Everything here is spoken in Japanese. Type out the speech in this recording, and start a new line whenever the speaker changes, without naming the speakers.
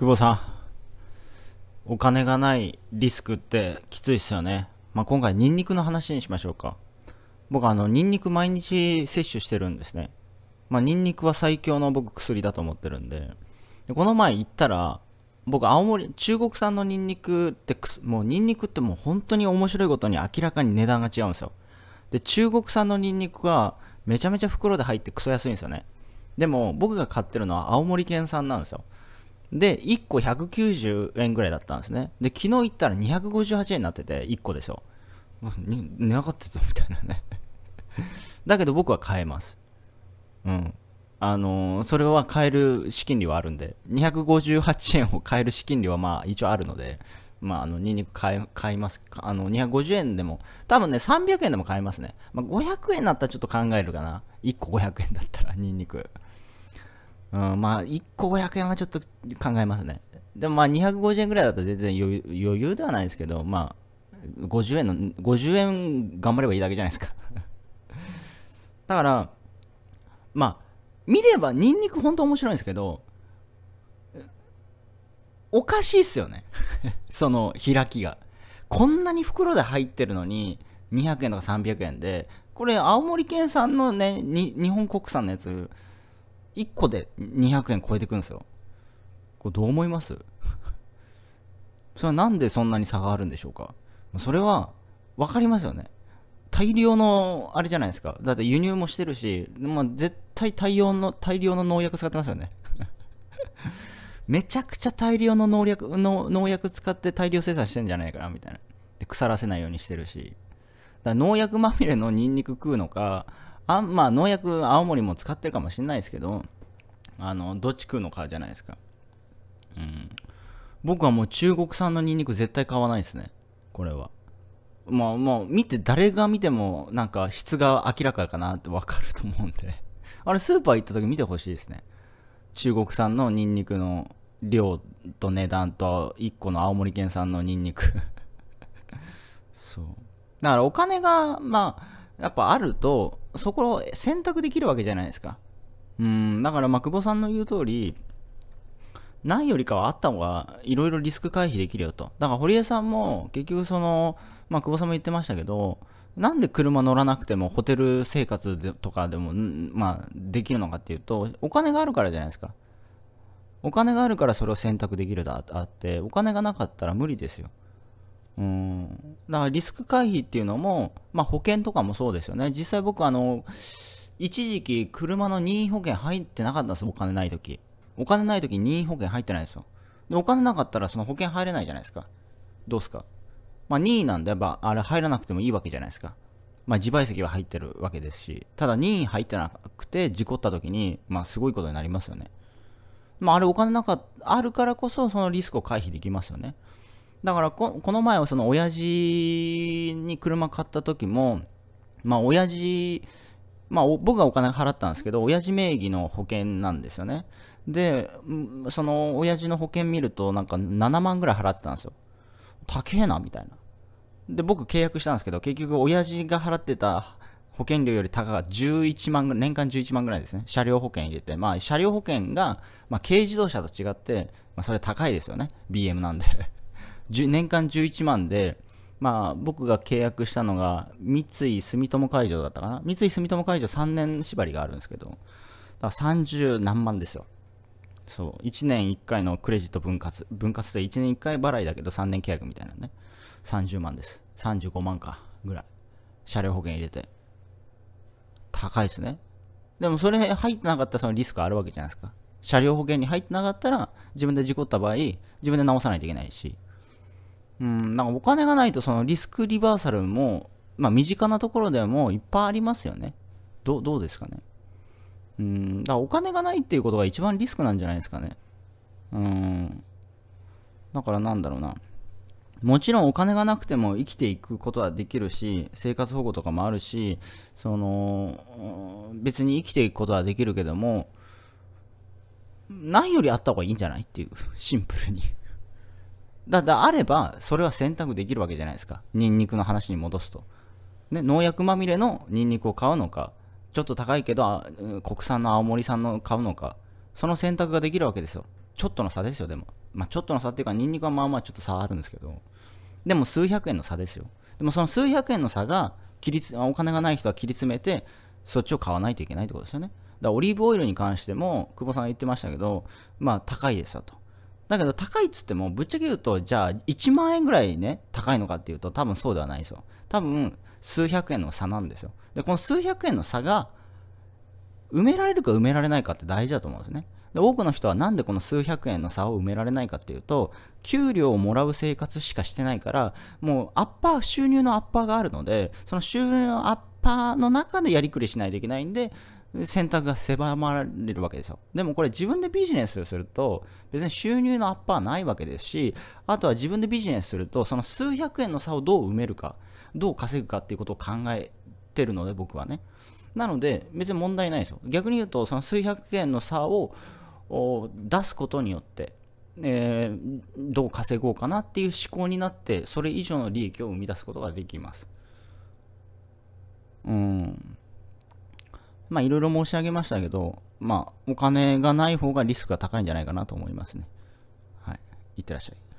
久保さん、お金がないリスクってきついっすよね。まあ、今回、ニンニクの話にしましょうか。僕、あの、ニンニク毎日摂取してるんですね。まあ、ニンニクは最強の僕、薬だと思ってるんで。でこの前行ったら、僕、青森、中国産のニンニクってもうニンニクってもう本当に面白いことに明らかに値段が違うんですよ。で、中国産のニンニクがめちゃめちゃ袋で入ってクソ安いんですよね。でも、僕が買ってるのは青森県産なんですよ。で、1個190円ぐらいだったんですね。で、昨日行ったら258円になってて、1個でしょ。値上がってたみたいなね だけど僕は買えます。うん。あのー、それは買える資金量あるんで、258円を買える資金量はまあ一応あるので、まあ、あの、ニンニク買い、買います。あの、250円でも、多分ね、300円でも買えますね。まあ、500円だったらちょっと考えるかな。1個500円だったら、ニンニク。うん、まあ、1個500円はちょっと考えますね。でもまあ、250円ぐらいだと全然余裕ではないですけど、まあ、50円の、50円頑張ればいいだけじゃないですか だから、まあ、見れば、ニンニク本当面白いんですけど、おかしいっすよね その開きが。こんなに袋で入ってるのに、200円とか300円で、これ、青森県産のね、日本国産のやつ、1個で200円超えてくんですよ。これどう思います それはなんでそんなに差があるんでしょうかそれは分かりますよね。大量のあれじゃないですか。だって輸入もしてるし、まあ、絶対大量の大量の農薬使ってますよね。めちゃくちゃ大量の農薬の農薬使って大量生産してんじゃないかなみたいなで腐らせないようにしてるしだから農薬まみれのニンニク食うのかあまあ農薬青森も使ってるかもしれないですけどあのどっち食うのかじゃないですかうん僕はもう中国産のニンニク絶対買わないですねこれはまあもう見て誰が見てもなんか質が明らかかなってわかると思うんで あれスーパー行った時見てほしいですね中国産のニンニクの量と値段と1個の青森県産のニンニク そうだからお金がまあやっぱあるとそこを選択できるわけじゃないですか。うん、だから、まあ、久保さんの言う通り、ないよりかはあった方が、いろいろリスク回避できるよと。だから、堀江さんも、結局、その、まあ、久保さんも言ってましたけど、なんで車乗らなくてもホテル生活とかでも、まあ、できるのかっていうと、お金があるからじゃないですか。お金があるからそれを選択できるだあって、お金がなかったら無理ですよ。うん。だからリスク回避っていうのも、まあ保険とかもそうですよね。実際僕あの、一時期車の任意保険入ってなかったんですよ、お金ない時。お金ない時に任意保険入ってないんですよ。で、お金なかったらその保険入れないじゃないですか。どうすか。まあ任意なんで、まあ、あれ入らなくてもいいわけじゃないですか。まあ自賠責は入ってるわけですし、ただ任意入ってなくて事故った時に、まあすごいことになりますよね。まああれお金なかあるからこそそのリスクを回避できますよね。だからこの前はその親父に車買った時もまあ親父まあ僕がお金払ったんですけど親父名義の保険なんですよねでその親父の保険見るとなんか7万ぐらい払ってたんですよ高えなみたいなで僕契約したんですけど結局親父が払ってた保険料より高が11万ぐらい、年間11万ぐらいですね。車両保険入れて、まあ車両保険が、まあ軽自動車と違って、まあそれ高いですよね。BM なんで年間11万で、まあ、僕が契約したのが三井住友海上だったかな三井住友海上3年縛りがあるんですけどだから30何万ですよそう1年1回のクレジット分割分割で1年1回払いだけど3年契約みたいなね30万です35万かぐらい車両保険入れて高いですねでもそれ入ってなかったらそのリスクあるわけじゃないですか車両保険に入ってなかったら自分で事故った場合自分で直さないといけないしうん、なんかお金がないとそのリスクリバーサルも、まあ身近なところでもいっぱいありますよね。どどうですかね。うん、だからお金がないっていうことが一番リスクなんじゃないですかね。うん。だからなんだろうな。もちろんお金がなくても生きていくことはできるし、生活保護とかもあるし、その、別に生きていくことはできるけども、ないよりあった方がいいんじゃないっていう、シンプルに。だ、だ、あれば、それは選択できるわけじゃないですか。ニンニクの話に戻すと。ね、農薬まみれのニンニクを買うのか、ちょっと高いけど、国産の青森産の買うのか、その選択ができるわけですよ。ちょっとの差ですよ、でも。まあ、ちょっとの差っていうか、ニンニクはまあまあちょっと差あるんですけど、でも数百円の差ですよ。でもその数百円の差が、切りお金がない人は切り詰めて、そっちを買わないといけないってことですよね。だからオリーブオイルに関しても、久保さんが言ってましたけど、まあ高いですよと。だけど高いっつってもぶっちゃけ言うとじゃあ1万円ぐらいね高いのかっていうと多分そうではないですよ多分数百円の差なんですよでこの数百円の差が埋められるか埋められないかって大事だと思うんですねで多くの人はなんでこの数百円の差を埋められないかっていうと給料をもらう生活しかしてないからもうアッパー収入のアッパーがあるのでその収入のアッパーの中でやりくりしないといけないんで選択が狭まれるわけですよ。でもこれ自分でビジネスをすると別に収入のアッパーないわけですし、あとは自分でビジネスするとその数百円の差をどう埋めるか、どう稼ぐかっていうことを考えてるので僕はね。なので別に問題ないですよ。逆に言うとその数百円の差を出すことによって、えー、どう稼ごうかなっていう思考になってそれ以上の利益を生み出すことができます。まあいろいろ申し上げましたけど、まあお金がない方がリスクが高いんじゃないかなと思いますね。はい。いってらっしゃい。